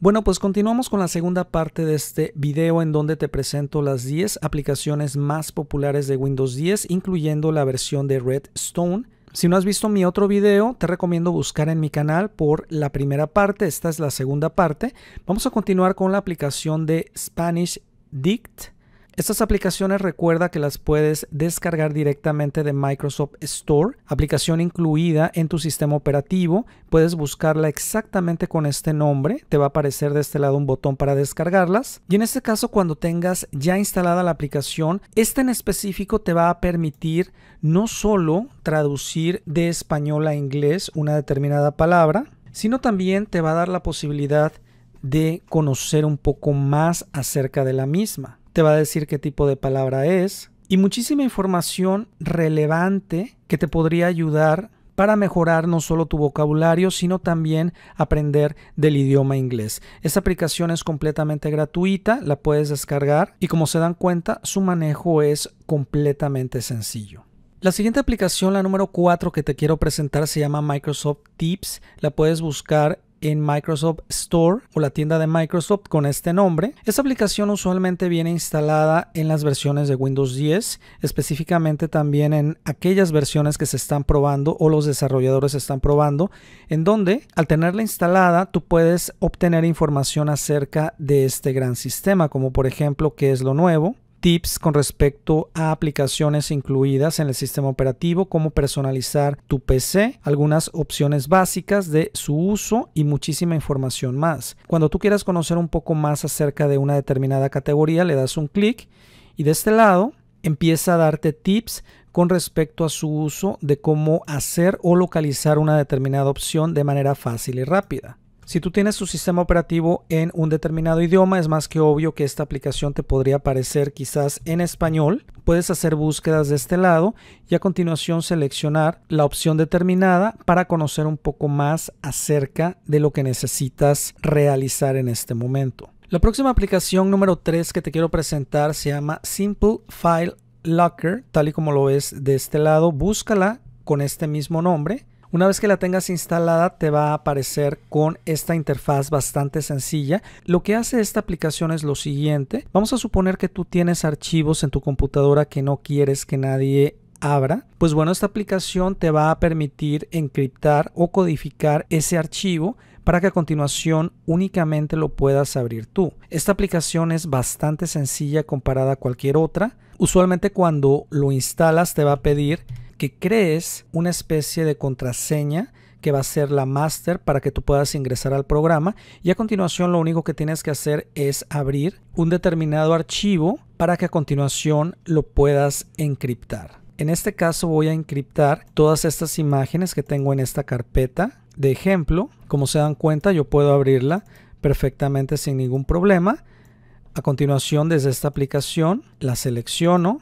Bueno, pues continuamos con la segunda parte de este video en donde te presento las 10 aplicaciones más populares de Windows 10, incluyendo la versión de Redstone. Si no has visto mi otro video, te recomiendo buscar en mi canal por la primera parte, esta es la segunda parte. Vamos a continuar con la aplicación de Spanish Dict estas aplicaciones recuerda que las puedes descargar directamente de Microsoft Store, aplicación incluida en tu sistema operativo. Puedes buscarla exactamente con este nombre. Te va a aparecer de este lado un botón para descargarlas. Y en este caso, cuando tengas ya instalada la aplicación, esta en específico te va a permitir no solo traducir de español a inglés una determinada palabra, sino también te va a dar la posibilidad de conocer un poco más acerca de la misma te va a decir qué tipo de palabra es y muchísima información relevante que te podría ayudar para mejorar no solo tu vocabulario, sino también aprender del idioma inglés. Esta aplicación es completamente gratuita, la puedes descargar y como se dan cuenta, su manejo es completamente sencillo. La siguiente aplicación, la número 4 que te quiero presentar, se llama Microsoft Tips. La puedes buscar en Microsoft Store o la tienda de Microsoft con este nombre. Esta aplicación usualmente viene instalada en las versiones de Windows 10, específicamente también en aquellas versiones que se están probando o los desarrolladores están probando, en donde al tenerla instalada tú puedes obtener información acerca de este gran sistema, como por ejemplo qué es lo nuevo, tips con respecto a aplicaciones incluidas en el sistema operativo, cómo personalizar tu PC, algunas opciones básicas de su uso y muchísima información más. Cuando tú quieras conocer un poco más acerca de una determinada categoría, le das un clic y de este lado empieza a darte tips con respecto a su uso de cómo hacer o localizar una determinada opción de manera fácil y rápida. Si tú tienes tu sistema operativo en un determinado idioma, es más que obvio que esta aplicación te podría aparecer quizás en español. Puedes hacer búsquedas de este lado y a continuación seleccionar la opción determinada para conocer un poco más acerca de lo que necesitas realizar en este momento. La próxima aplicación número 3 que te quiero presentar se llama Simple File Locker, tal y como lo ves de este lado. Búscala con este mismo nombre una vez que la tengas instalada te va a aparecer con esta interfaz bastante sencilla. Lo que hace esta aplicación es lo siguiente. Vamos a suponer que tú tienes archivos en tu computadora que no quieres que nadie abra, pues bueno, esta aplicación te va a permitir encriptar o codificar ese archivo para que a continuación únicamente lo puedas abrir tú. Esta aplicación es bastante sencilla comparada a cualquier otra. Usualmente cuando lo instalas te va a pedir que crees una especie de contraseña que va a ser la master para que tú puedas ingresar al programa y a continuación lo único que tienes que hacer es abrir un determinado archivo para que a continuación lo puedas encriptar. En este caso voy a encriptar todas estas imágenes que tengo en esta carpeta de ejemplo. Como se dan cuenta yo puedo abrirla perfectamente sin ningún problema. A continuación desde esta aplicación la selecciono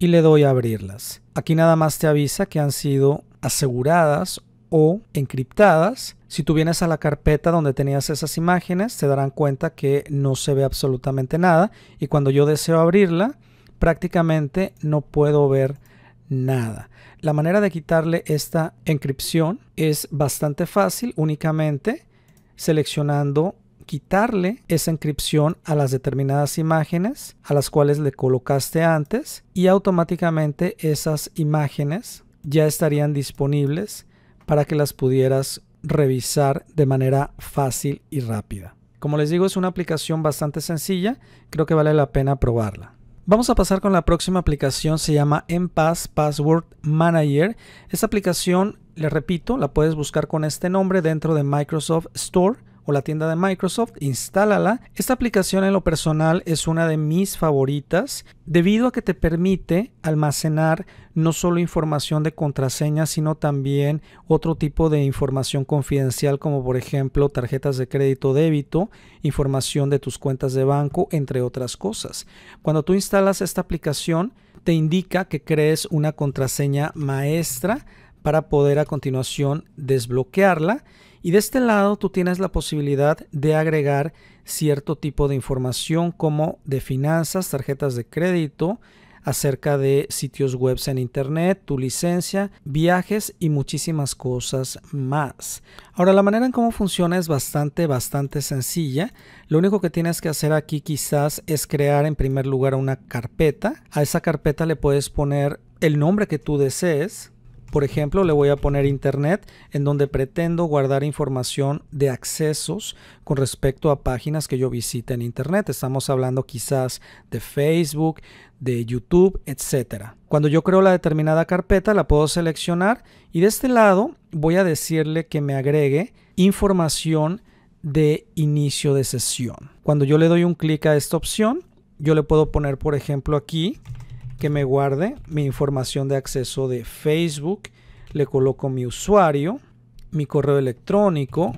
y le doy a abrirlas. Aquí nada más te avisa que han sido aseguradas o encriptadas. Si tú vienes a la carpeta donde tenías esas imágenes, te darán cuenta que no se ve absolutamente nada y cuando yo deseo abrirla, prácticamente no puedo ver nada. La manera de quitarle esta encripción es bastante fácil, únicamente seleccionando quitarle esa inscripción a las determinadas imágenes a las cuales le colocaste antes y automáticamente esas imágenes ya estarían disponibles para que las pudieras revisar de manera fácil y rápida. Como les digo, es una aplicación bastante sencilla, creo que vale la pena probarla. Vamos a pasar con la próxima aplicación, se llama Enpass Password Manager. Esta aplicación, le repito, la puedes buscar con este nombre dentro de Microsoft Store la tienda de Microsoft, instálala. Esta aplicación en lo personal es una de mis favoritas debido a que te permite almacenar no solo información de contraseña, sino también otro tipo de información confidencial como por ejemplo tarjetas de crédito débito, información de tus cuentas de banco, entre otras cosas. Cuando tú instalas esta aplicación, te indica que crees una contraseña maestra para poder a continuación desbloquearla y de este lado tú tienes la posibilidad de agregar cierto tipo de información como de finanzas, tarjetas de crédito, acerca de sitios web en internet, tu licencia, viajes y muchísimas cosas más. Ahora la manera en cómo funciona es bastante bastante sencilla. Lo único que tienes que hacer aquí quizás es crear en primer lugar una carpeta. A esa carpeta le puedes poner el nombre que tú desees por ejemplo, le voy a poner internet en donde pretendo guardar información de accesos con respecto a páginas que yo visite en internet. Estamos hablando quizás de Facebook, de YouTube, etcétera. Cuando yo creo la determinada carpeta, la puedo seleccionar y de este lado voy a decirle que me agregue información de inicio de sesión. Cuando yo le doy un clic a esta opción, yo le puedo poner, por ejemplo, aquí que me guarde mi información de acceso de Facebook, le coloco mi usuario, mi correo electrónico,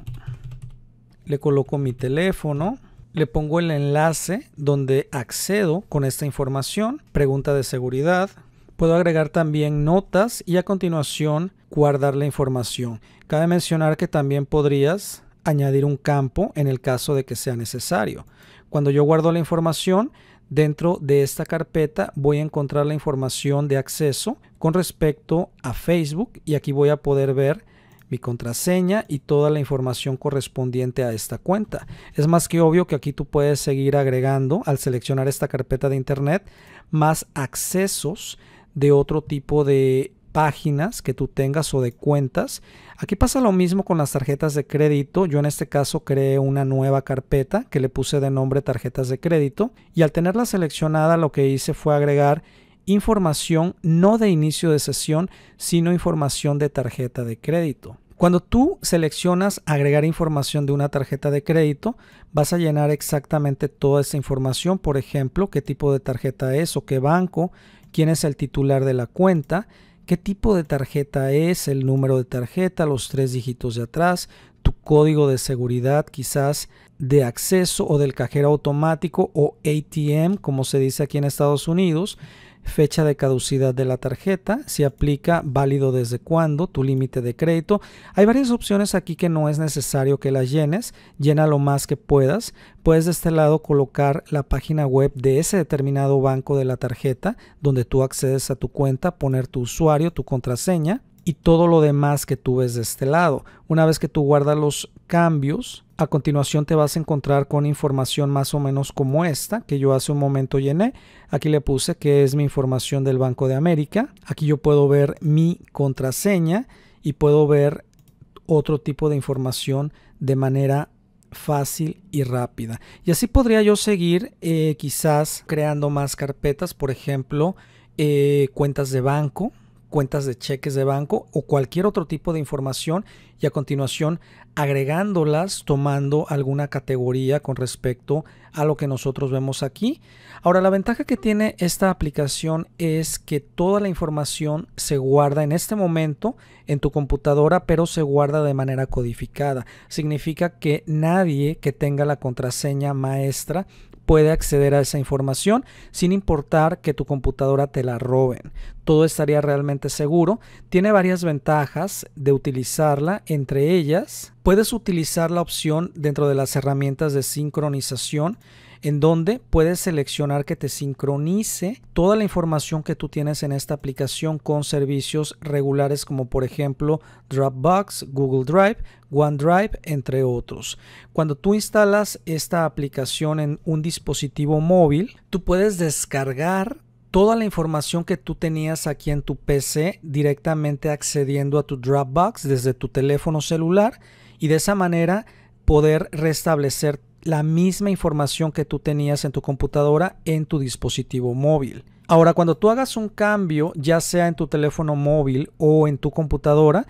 le coloco mi teléfono, le pongo el enlace donde accedo con esta información, pregunta de seguridad, puedo agregar también notas y a continuación guardar la información. Cabe mencionar que también podrías añadir un campo en el caso de que sea necesario. Cuando yo guardo la información, Dentro de esta carpeta voy a encontrar la información de acceso con respecto a Facebook y aquí voy a poder ver mi contraseña y toda la información correspondiente a esta cuenta. Es más que obvio que aquí tú puedes seguir agregando al seleccionar esta carpeta de internet más accesos de otro tipo de páginas que tú tengas o de cuentas. Aquí pasa lo mismo con las tarjetas de crédito. Yo en este caso creé una nueva carpeta que le puse de nombre tarjetas de crédito y al tenerla seleccionada lo que hice fue agregar información no de inicio de sesión, sino información de tarjeta de crédito. Cuando tú seleccionas agregar información de una tarjeta de crédito, vas a llenar exactamente toda esa información, por ejemplo, qué tipo de tarjeta es o qué banco, quién es el titular de la cuenta, qué tipo de tarjeta es, el número de tarjeta, los tres dígitos de atrás, tu código de seguridad quizás de acceso o del cajero automático o ATM como se dice aquí en Estados Unidos fecha de caducidad de la tarjeta, si aplica válido desde cuándo, tu límite de crédito. Hay varias opciones aquí que no es necesario que las llenes, llena lo más que puedas. Puedes de este lado colocar la página web de ese determinado banco de la tarjeta, donde tú accedes a tu cuenta, poner tu usuario, tu contraseña y todo lo demás que tú ves de este lado. Una vez que tú guardas los cambios, a continuación te vas a encontrar con información más o menos como esta que yo hace un momento llené. Aquí le puse que es mi información del Banco de América. Aquí yo puedo ver mi contraseña y puedo ver otro tipo de información de manera fácil y rápida. Y así podría yo seguir eh, quizás creando más carpetas, por ejemplo, eh, cuentas de banco cuentas de cheques de banco o cualquier otro tipo de información y a continuación agregándolas tomando alguna categoría con respecto a lo que nosotros vemos aquí. Ahora la ventaja que tiene esta aplicación es que toda la información se guarda en este momento en tu computadora pero se guarda de manera codificada. Significa que nadie que tenga la contraseña maestra puede acceder a esa información sin importar que tu computadora te la roben. Todo estaría realmente seguro. Tiene varias ventajas de utilizarla, entre ellas puedes utilizar la opción dentro de las herramientas de sincronización en donde puedes seleccionar que te sincronice toda la información que tú tienes en esta aplicación con servicios regulares como por ejemplo Dropbox, Google Drive, OneDrive, entre otros. Cuando tú instalas esta aplicación en un dispositivo móvil, tú puedes descargar toda la información que tú tenías aquí en tu PC directamente accediendo a tu Dropbox desde tu teléfono celular y de esa manera poder restablecer la misma información que tú tenías en tu computadora en tu dispositivo móvil. Ahora, cuando tú hagas un cambio, ya sea en tu teléfono móvil o en tu computadora,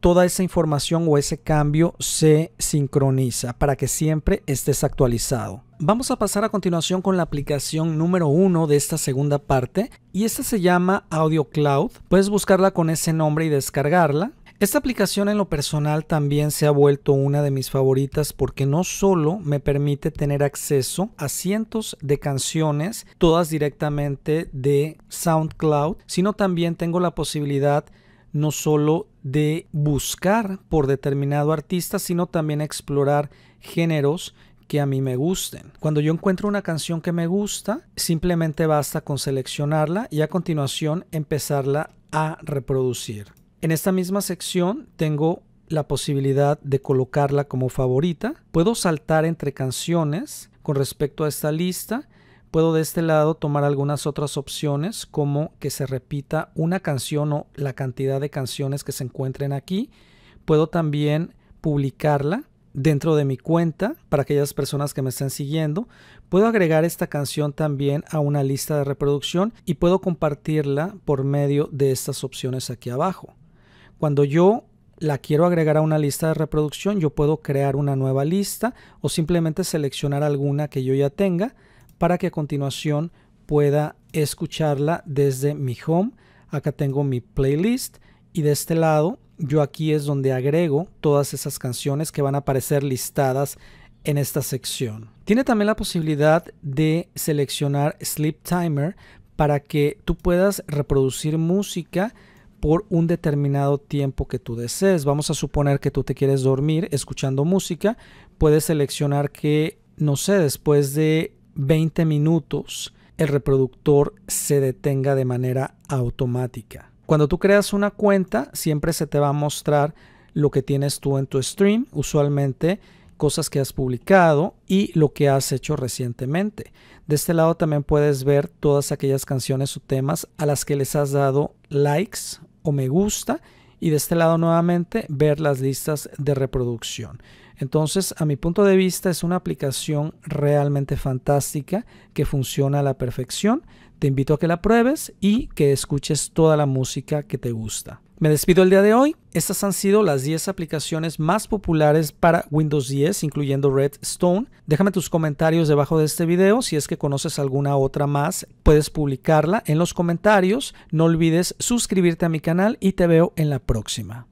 toda esa información o ese cambio se sincroniza para que siempre estés actualizado. Vamos a pasar a continuación con la aplicación número uno de esta segunda parte y esta se llama Audio Cloud. Puedes buscarla con ese nombre y descargarla. Esta aplicación en lo personal también se ha vuelto una de mis favoritas porque no solo me permite tener acceso a cientos de canciones, todas directamente de SoundCloud, sino también tengo la posibilidad no solo de buscar por determinado artista, sino también explorar géneros que a mí me gusten. Cuando yo encuentro una canción que me gusta, simplemente basta con seleccionarla y a continuación empezarla a reproducir. En esta misma sección tengo la posibilidad de colocarla como favorita. Puedo saltar entre canciones con respecto a esta lista. Puedo de este lado tomar algunas otras opciones como que se repita una canción o la cantidad de canciones que se encuentren aquí. Puedo también publicarla dentro de mi cuenta para aquellas personas que me estén siguiendo. Puedo agregar esta canción también a una lista de reproducción y puedo compartirla por medio de estas opciones aquí abajo. Cuando yo la quiero agregar a una lista de reproducción, yo puedo crear una nueva lista o simplemente seleccionar alguna que yo ya tenga para que a continuación pueda escucharla desde mi home. Acá tengo mi playlist y de este lado yo aquí es donde agrego todas esas canciones que van a aparecer listadas en esta sección. Tiene también la posibilidad de seleccionar Sleep Timer para que tú puedas reproducir música por un determinado tiempo que tú desees. Vamos a suponer que tú te quieres dormir escuchando música. Puedes seleccionar que, no sé, después de 20 minutos el reproductor se detenga de manera automática. Cuando tú creas una cuenta, siempre se te va a mostrar lo que tienes tú en tu stream, usualmente cosas que has publicado y lo que has hecho recientemente. De este lado también puedes ver todas aquellas canciones o temas a las que les has dado likes me gusta y de este lado nuevamente ver las listas de reproducción. Entonces, a mi punto de vista, es una aplicación realmente fantástica que funciona a la perfección. Te invito a que la pruebes y que escuches toda la música que te gusta. Me despido el día de hoy. Estas han sido las 10 aplicaciones más populares para Windows 10, incluyendo Redstone. Déjame tus comentarios debajo de este video. Si es que conoces alguna otra más, puedes publicarla en los comentarios. No olvides suscribirte a mi canal y te veo en la próxima.